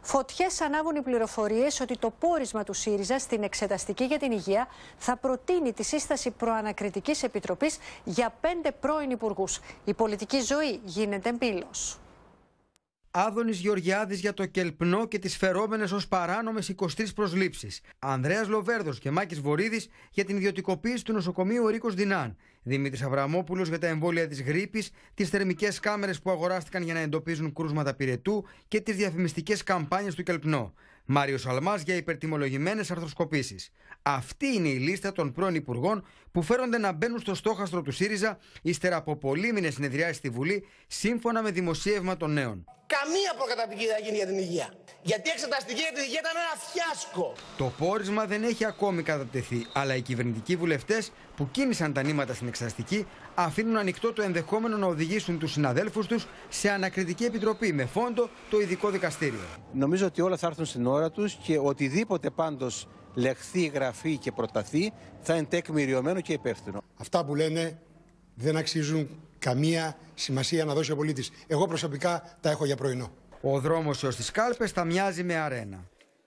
Φωτιές ανάβουν οι πληροφορίες ότι το πόρισμα του ΣΥΡΙΖΑ στην Εξεταστική για την Υγεία θα προτείνει τη σύσταση προανακριτικής επιτροπής για πέντε πρώην υπουργούς. Η πολιτική ζωή γίνεται μπύλος. Άδωνης Γεωργιάδης για το Κελπνό και τις φερόμενες ως παράνομες 23 προσλήψεις. Ανδρέας Λοβέρδος και Μάκης Βορύδης για την ιδιωτικοποίηση του νοσοκομείου Ρίκος Δινάν. Δημήτρης Αβραμόπουλος για τα εμβόλια της γρήπης, τις θερμικές κάμερες που αγοράστηκαν για να εντοπίζουν κρούσματα πυρετού και τις διαφημιστικές καμπάνιες του Κελπνό. Μάριος Σαλμά για υπερτιμολογημένες αρθροσκοπήσεις. Αυτή είναι η λίστα των πρώην υπουργών που φέρονται να μπαίνουν στο στόχαστρο του ΣΥΡΙΖΑ ύστερα από πολύμινε συνεδριάσεις στη Βουλή, σύμφωνα με δημοσίευμα των νέων. Καμία προκαταπληκτική δεν γίνει για την υγεία. Γιατί η εξεταστική ηγετία ήταν ένα φιάσκο. Το πόρισμα δεν έχει ακόμη κατατεθεί, αλλά οι κυβερνητικοί βουλευτές που κίνησαν τα νήματα στην εξεταστική αφήνουν ανοιχτό το ενδεχόμενο να οδηγήσουν τους συναδέλφους τους σε ανακριτική επιτροπή με φόντο το ειδικό δικαστήριο. Νομίζω ότι όλα θα έρθουν στην ώρα τους και οτιδήποτε πάντως λεχθεί, γραφεί και προταθεί θα είναι τεκμηριωμένο και υπεύθυνο. Αυτά που λένε δεν αξίζουν καμία σημασία να δώσει ο πολίτης. Εγώ προσωπικά τα έχω για πρωινό. Ο δρόμος έως τις κάλπες θα μοιάζει με αρένα.